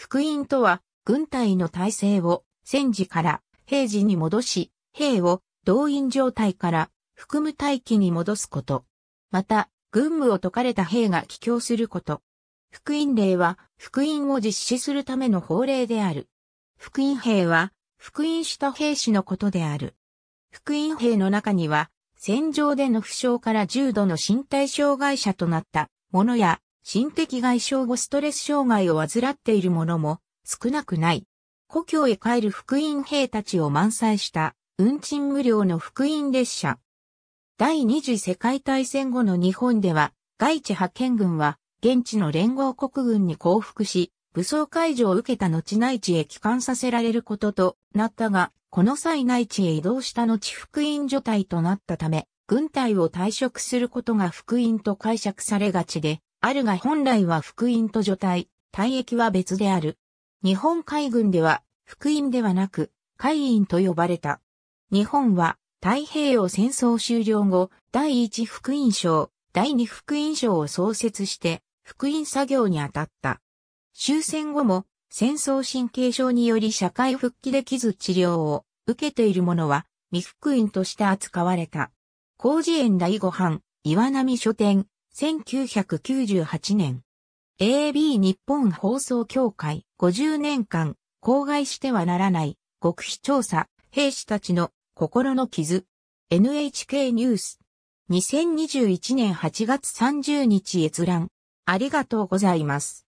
福音とは、軍隊の体制を戦時から平時に戻し、兵を動員状態から服務待機に戻すこと。また、軍務を解かれた兵が帰郷すること。福音令は、福音を実施するための法令である。福音兵は、福音した兵士のことである。福音兵の中には、戦場での負傷から重度の身体障害者となった者や、心的外傷後ストレス障害を患っている者も少なくない。故郷へ帰る福音兵たちを満載した運賃無料の福音列車。第二次世界大戦後の日本では、外地派遣軍は現地の連合国軍に降伏し、武装解除を受けた後内地へ帰還させられることとなったが、この際内地へ移動した後福音所帯となったため、軍隊を退職することが福音と解釈されがちで、あるが本来は福音と除隊、退役は別である。日本海軍では、福音ではなく、海員と呼ばれた。日本は、太平洋戦争終了後、第一福音省、第二福音省を創設して、福音作業に当たった。終戦後も、戦争神経症により社会復帰できず治療を受けている者は、未福音として扱われた。工事園第五班、岩波書店、1998年、AB 日本放送協会50年間、公害してはならない、極秘調査、兵士たちの心の傷、NHK ニュース、2021年8月30日閲覧、ありがとうございます。